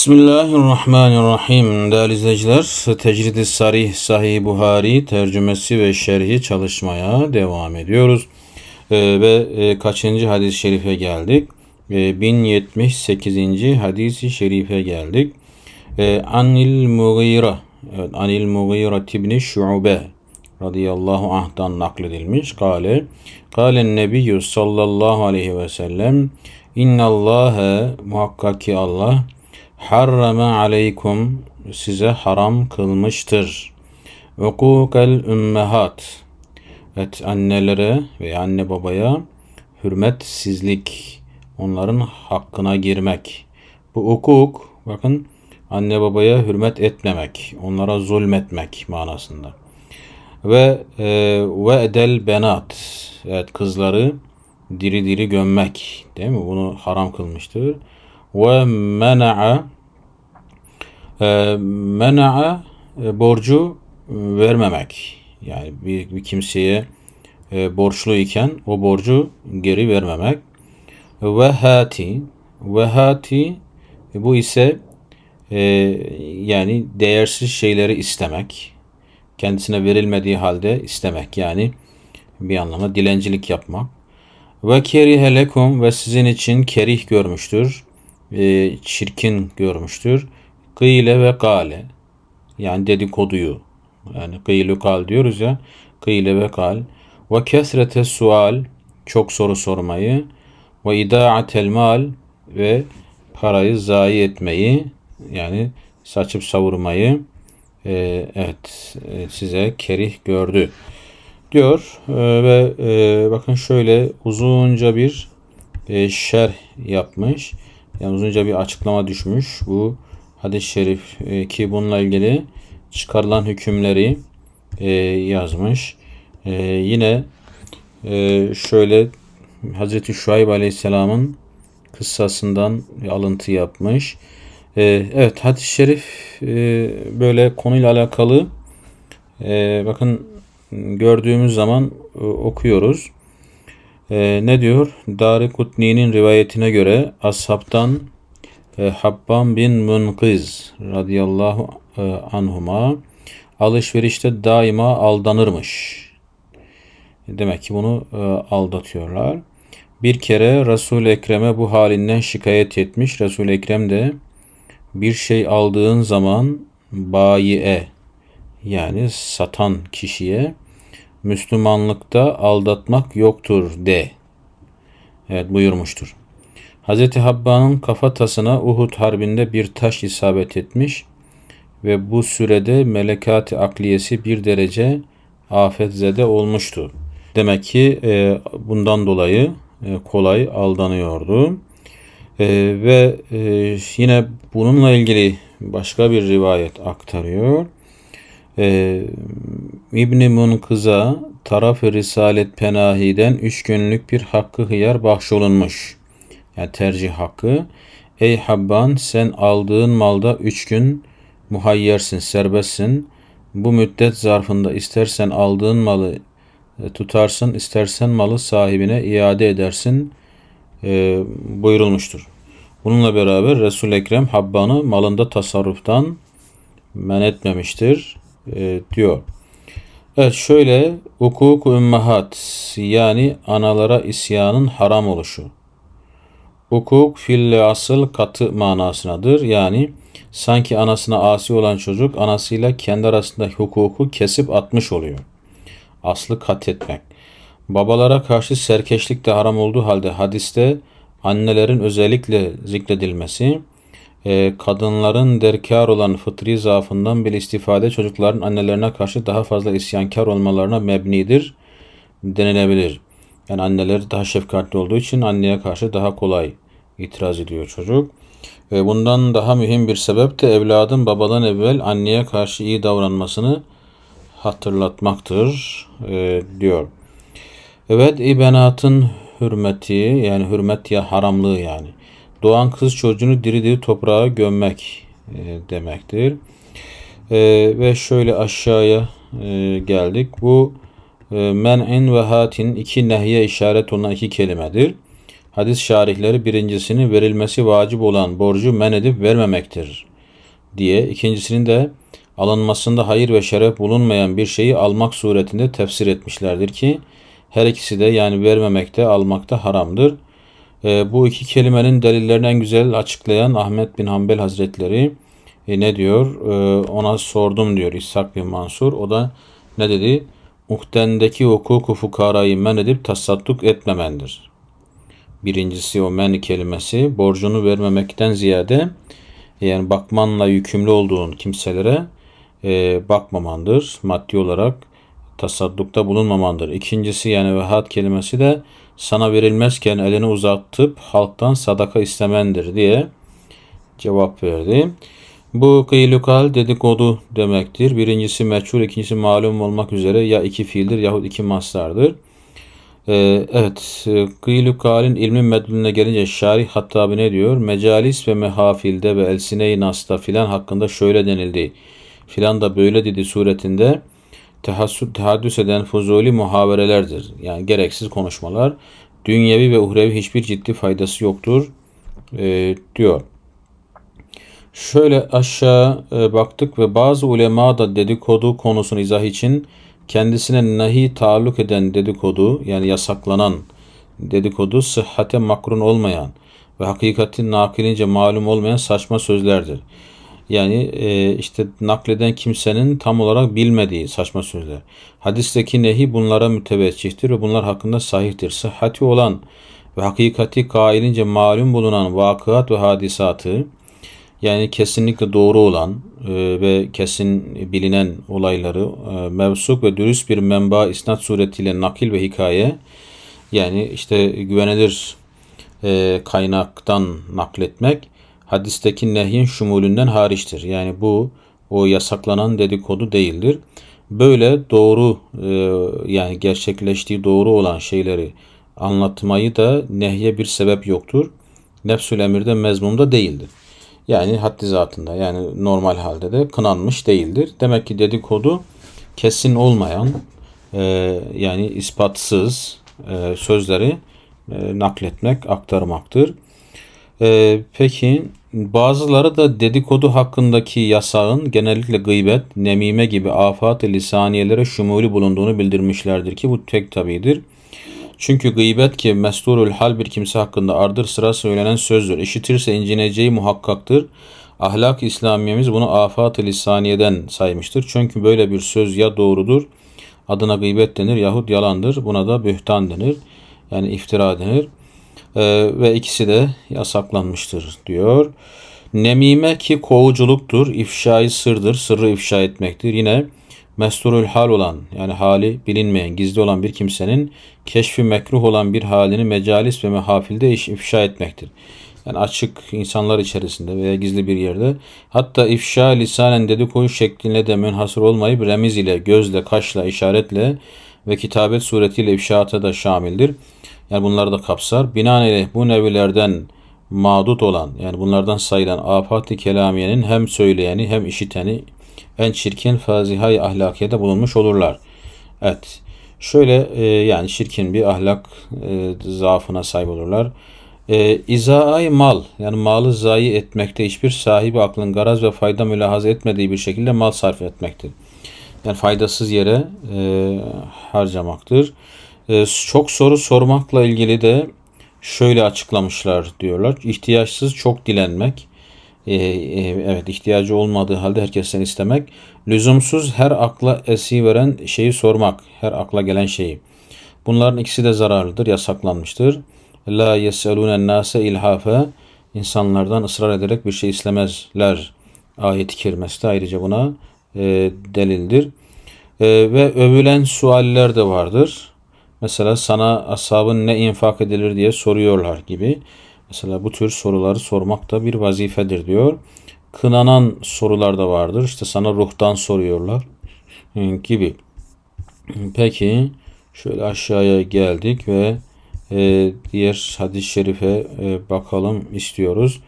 Bismillahirrahmanirrahim. Değerli izleyiciler, Tecrid-i Sarih Sahih Buhari tercümesi ve şerhi çalışmaya devam ediyoruz. Ee, ve e, kaçıncı hadis-i şerife geldik? Ee, 1078. hadis-i şerife geldik. Ee, Anil Mughira, evet, Anil Mughira tibni Şu'be radıyallahu anh'dan nakledilmiş. Kale, Kale Nebiyyü sallallahu aleyhi ve sellem, İnnallâhe muhakkak ki Allah, harrama aleykum size haram kılmıştır. Vukukel ümmehat et annelere ve anne babaya hürmetsizlik onların hakkına girmek. Bu hukuk bakın anne babaya hürmet etmemek, onlara zulmetmek manasında. Ve e, ve edel benat evet kızları diri diri gömmek değil mi? Bunu haram kılmıştır ve e, mena'a e, borcu e, vermemek. Yani bir, bir kimseye e, borçlu iken o borcu geri vermemek. ve hati ve hati bu ise yani değersiz şeyleri istemek. Kendisine verilmediği halde istemek. Yani bir anlamda dilencilik yapmak. Ve kerihe lekum ve sizin için kerih görmüştür e, çirkin görmüştür. Kıyle ve kale yani dedikoduyu yani kıyle kal diyoruz ya kıyle ve kal ve kesrete sual çok soru sormayı ve idaatel mal ve parayı zayi etmeyi yani saçıp savurmayı e, evet e, size kerih gördü diyor e, ve e, bakın şöyle uzunca bir e, şerh yapmış yani uzunca bir açıklama düşmüş bu hadis-i şerif e, ki bununla ilgili çıkarılan hükümleri e, yazmış. E, yine e, şöyle Hz. Şuayb Aleyhisselam'ın kıssasından alıntı yapmış. E, evet hadis-i şerif e, böyle konuyla alakalı e, bakın gördüğümüz zaman e, okuyoruz. E, ne diyor? Dar-ı Kutni'nin rivayetine göre Ashab'tan e, Habban bin Munkiz radıyallahu e, anhuma alışverişte daima aldanırmış. Demek ki bunu e, aldatıyorlar. Bir kere Resul-i Ekrem'e bu halinden şikayet etmiş. Resul-i Ekrem de bir şey aldığın zaman bayi'e yani satan kişiye Müslümanlıkta aldatmak yoktur de. Evet buyurmuştur. Hz. Habba'nın kafatasına Uhud Harbi'nde bir taş isabet etmiş ve bu sürede melekat akliyesi bir derece afetzede olmuştu. Demek ki e, bundan dolayı e, kolay aldanıyordu. E, ve e, yine bununla ilgili başka bir rivayet aktarıyor. E, İbni Munkıza taraf-ı Risalet Penahi'den üç günlük bir hakkı hıyar bahşolunmuş. Yani tercih hakkı. Ey Habban sen aldığın malda üç gün muhayyersin, serbestsin. Bu müddet zarfında istersen aldığın malı e, tutarsın, istersen malı sahibine iade edersin e, buyurulmuştur. Bununla beraber resul Ekrem Habban'ı malında tasarruftan men etmemiştir e, diyor. Evet şöyle hukuk ümmahat yani analara isyanın haram oluşu. Hukuk fille asıl katı manasınadır. Yani sanki anasına asi olan çocuk anasıyla kendi arasında hukuku kesip atmış oluyor. Aslı kat etmek. Babalara karşı serkeşlik de haram olduğu halde hadiste annelerin özellikle zikredilmesi, e, kadınların derkar olan fıtri zaafından bile istifade çocukların annelerine karşı daha fazla isyankar olmalarına mebnidir denilebilir. Yani anneler daha şefkatli olduğu için anneye karşı daha kolay itiraz ediyor çocuk. E, bundan daha mühim bir sebep de evladın babadan evvel anneye karşı iyi davranmasını hatırlatmaktır e, diyor. Evet ibenatın hürmeti yani hürmet ya haramlığı yani doğan kız çocuğunu diri diri toprağa gömmek e, demektir. E, ve şöyle aşağıya e, geldik. Bu e, men'in ve hatin iki nehye işaret olan iki kelimedir. Hadis şarihleri birincisinin verilmesi vacip olan borcu men edip vermemektir diye, ikincisinin de alınmasında hayır ve şeref bulunmayan bir şeyi almak suretinde tefsir etmişlerdir ki her ikisi de yani vermemekte almakta haramdır.'' E, bu iki kelimenin delillerini en güzel açıklayan Ahmet bin Hanbel Hazretleri e, ne diyor? E, ona sordum diyor İshak bin Mansur. O da ne dedi? Muhtendeki hukuku fukarayı men edip tasadduk etmemendir. Birincisi o men kelimesi borcunu vermemekten ziyade e, yani bakmanla yükümlü olduğun kimselere e, bakmamandır. Maddi olarak tasaddukta bulunmamandır. İkincisi yani vehat kelimesi de sana verilmezken elini uzatıp halktan sadaka istemendir diye cevap verdi. Bu kıylukal dedikodu demektir. Birincisi meçhul, ikincisi malum olmak üzere ya iki fiildir yahut iki maslardır. Ee, evet, e, kıylukalin ilmi medlununa gelince Şarih Hattabi ne diyor? Mecalis ve mehafilde ve elsine-i nasta filan hakkında şöyle denildi. Filan da böyle dedi suretinde tehassüt tehaddüs eden fuzuli muhaberelerdir, Yani gereksiz konuşmalar. Dünyevi ve uhrevi hiçbir ciddi faydası yoktur e, diyor. Şöyle aşağı e, baktık ve bazı ulema da dedikodu konusunu izah için kendisine nahi taalluk eden dedikodu yani yasaklanan dedikodu sıhhate makrun olmayan ve hakikatin nakilince malum olmayan saçma sözlerdir. Yani e, işte nakleden kimsenin tam olarak bilmediği saçma sözler. Hadisteki nehi bunlara müteveccihtir ve bunlar hakkında sahihtir. Sıhhati olan ve hakikati kailince malum bulunan vakıat ve hadisatı yani kesinlikle doğru olan e, ve kesin bilinen olayları e, mevsuk ve dürüst bir menba isnat suretiyle nakil ve hikaye yani işte güvenilir e, kaynaktan nakletmek hadisteki nehyin şumulünden hariçtir. Yani bu o yasaklanan dedikodu değildir. Böyle doğru e, yani gerçekleştiği doğru olan şeyleri anlatmayı da nehye bir sebep yoktur. Nefsül emirde mezmumda değildir. Yani haddi zatında yani normal halde de kınanmış değildir. Demek ki dedikodu kesin olmayan e, yani ispatsız e, sözleri e, nakletmek, aktarmaktır. E, peki Bazıları da dedikodu hakkındaki yasağın genellikle gıybet, nemime gibi afat-ı lisaniyelere şumuli bulunduğunu bildirmişlerdir ki bu tek tabidir. Çünkü gıybet ki mesturul hal bir kimse hakkında ardır sıra söylenen sözdür. İşitirse incineceği muhakkaktır. Ahlak İslamiyemiz bunu afat-ı lisaniyeden saymıştır. Çünkü böyle bir söz ya doğrudur, adına gıybet denir yahut yalandır. Buna da bühtan denir. Yani iftira denir e, ve ikisi de yasaklanmıştır diyor. Nemime ki kovuculuktur, ifşayı sırdır, sırrı ifşa etmektir. Yine mesturul hal olan yani hali bilinmeyen, gizli olan bir kimsenin keşfi mekruh olan bir halini mecalis ve mehafilde iş ifşa etmektir. Yani açık insanlar içerisinde veya gizli bir yerde hatta ifşa lisanen dedikoyu şeklinde de münhasır olmayıp remiz ile, gözle, kaşla, işaretle ve kitabet suretiyle ifşaata da şamildir yani bunları da kapsar. Binaenaleyh bu nevilerden mağdut olan yani bunlardan sayılan afat-ı kelamiyenin hem söyleyeni hem işiteni en çirkin fazihay ahlakiyede bulunmuş olurlar. Evet. Şöyle e, yani çirkin bir ahlak e, zaafına sahip olurlar. E, İzaay mal yani malı zayi etmekte hiçbir sahibi aklın garaz ve fayda mülahaza etmediği bir şekilde mal sarf etmektir. Yani faydasız yere e, harcamaktır. Ee, çok soru sormakla ilgili de şöyle açıklamışlar diyorlar. İhtiyaçsız çok dilenmek. Ee, e, evet ihtiyacı olmadığı halde herkesten istemek. Lüzumsuz her akla esi veren şeyi sormak. Her akla gelen şeyi. Bunların ikisi de zararlıdır, yasaklanmıştır. La yeselûnen nase ilhafe. insanlardan ısrar ederek bir şey istemezler. Ayet-i kerimesi de ayrıca buna e, delildir. E, ve övülen sualler de vardır. Mesela sana ashabın ne infak edilir diye soruyorlar gibi. Mesela bu tür soruları sormak da bir vazifedir diyor. Kınanan sorular da vardır. İşte sana ruhtan soruyorlar gibi. Peki şöyle aşağıya geldik ve e, diğer hadis-i şerife e, bakalım istiyoruz.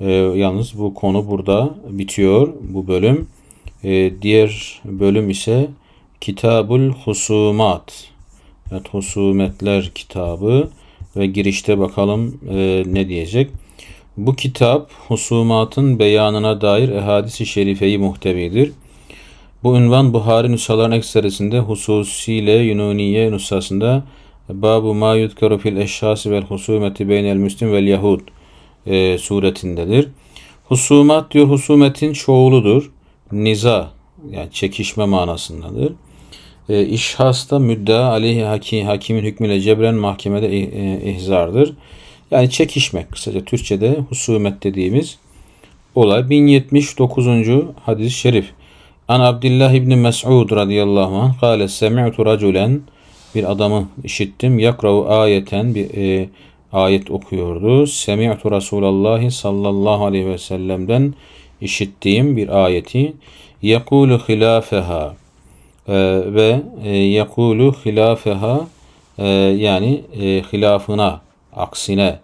E, yalnız bu konu burada bitiyor bu bölüm. E, diğer bölüm ise Kitabul Husumat. Evet Husumetler kitabı ve girişte bakalım e, ne diyecek. Bu kitap husumatın beyanına dair ehadisi şerifeyi muhtevidir. Bu ünvan Buhari nüshaların ekserisinde hususiyle Yunaniye nüshasında Babu ma yudkaru fil eşhasi vel husumeti beynel müslim vel yahud e, suretindedir. Husumat diyor husumetin çoğuludur. Niza yani çekişme manasındadır. E, işhasta müdda aleyhi haki, hakimin hükmüyle cebren mahkemede e, e, ihzardır. Yani çekişmek kısaca Türkçe'de husumet dediğimiz olay. 1079. hadis-i şerif. An Abdullah İbni Mes'ud radıyallahu anh kâle semi'tu raculen bir adamı işittim. Yakrav ayeten bir e, ayet okuyordu. Semi'tu Resulallah sallallahu aleyhi ve sellem'den işittiğim bir ayeti. Yekulu hilafeha ee, ve e, yekulu hilafeha e, yani e, hilafına aksine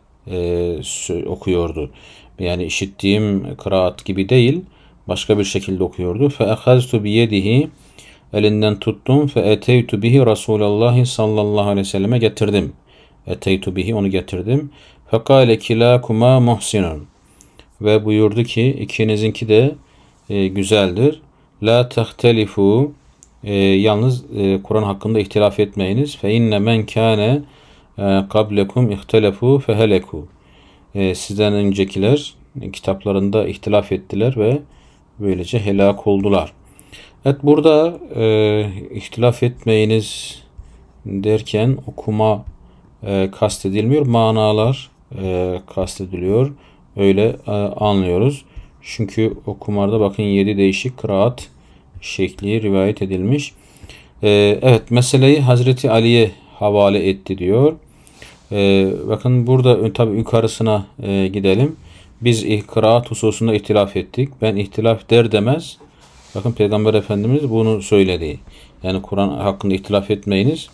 okuyordu. Yani işittiğim kıraat gibi değil başka bir şekilde okuyordu. Fe ehaztu biyedihi elinden tuttum fe eteytu bihi Resulallah sallallahu aleyhi ve selleme getirdim. Eteytu bihi onu getirdim. Fekale kilakuma muhsinun. Ve buyurdu ki ikinizinki de e, güzeldir. La tehtelifu e, yalnız e, Kur'an hakkında ihtilaf etmeyiniz. Fe inne men kâne e, kablekum ihtelefu feheleku. Ee, sizden öncekiler kitaplarında ihtilaf ettiler ve böylece helak oldular. Evet burada e, ihtilaf etmeyiniz derken okuma e, kastedilmiyor. Manalar e, kastediliyor. Öyle e, anlıyoruz. Çünkü okumarda bakın 7 değişik kıraat şekli rivayet edilmiş. Ee, evet meseleyi Hazreti Ali'ye havale etti diyor. Ee, bakın burada tabi yukarısına e, gidelim. Biz ihkıraat hususunda ihtilaf ettik. Ben ihtilaf der demez. Bakın Peygamber Efendimiz bunu söyledi. Yani Kur'an hakkında ihtilaf etmeyiniz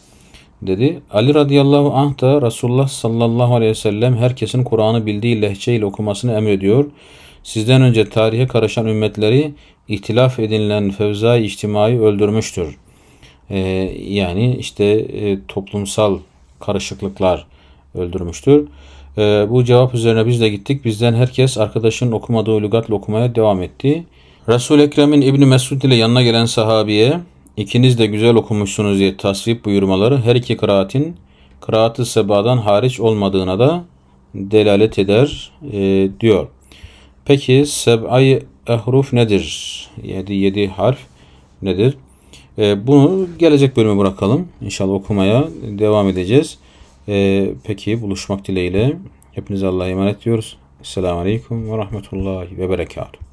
dedi. Ali radıyallahu anh da Resulullah sallallahu aleyhi ve sellem herkesin Kur'an'ı bildiği lehçeyle okumasını emrediyor. Sizden önce tarihe karışan ümmetleri ihtilaf edinilen i içtimai öldürmüştür. Ee, yani işte e, toplumsal karışıklıklar öldürmüştür. Ee, bu cevap üzerine biz de gittik. Bizden herkes arkadaşının okumadığı lügatla okumaya devam etti. Resul-i Ekrem'in İbni Mesud ile yanına gelen sahabiye İkiniz de güzel okumuşsunuz diye tasvip buyurmaları her iki kıraatin kıraatı sebadan hariç olmadığına da delalet eder e, diyor. Peki seb'ay ehruf nedir? 7 7 harf nedir? E, bunu gelecek bölüme bırakalım. İnşallah okumaya devam edeceğiz. E, peki buluşmak dileğiyle hepinize Allah'a emanet diyoruz. Selamun Aleyküm ve Rahmetullahi ve Berekatuhu.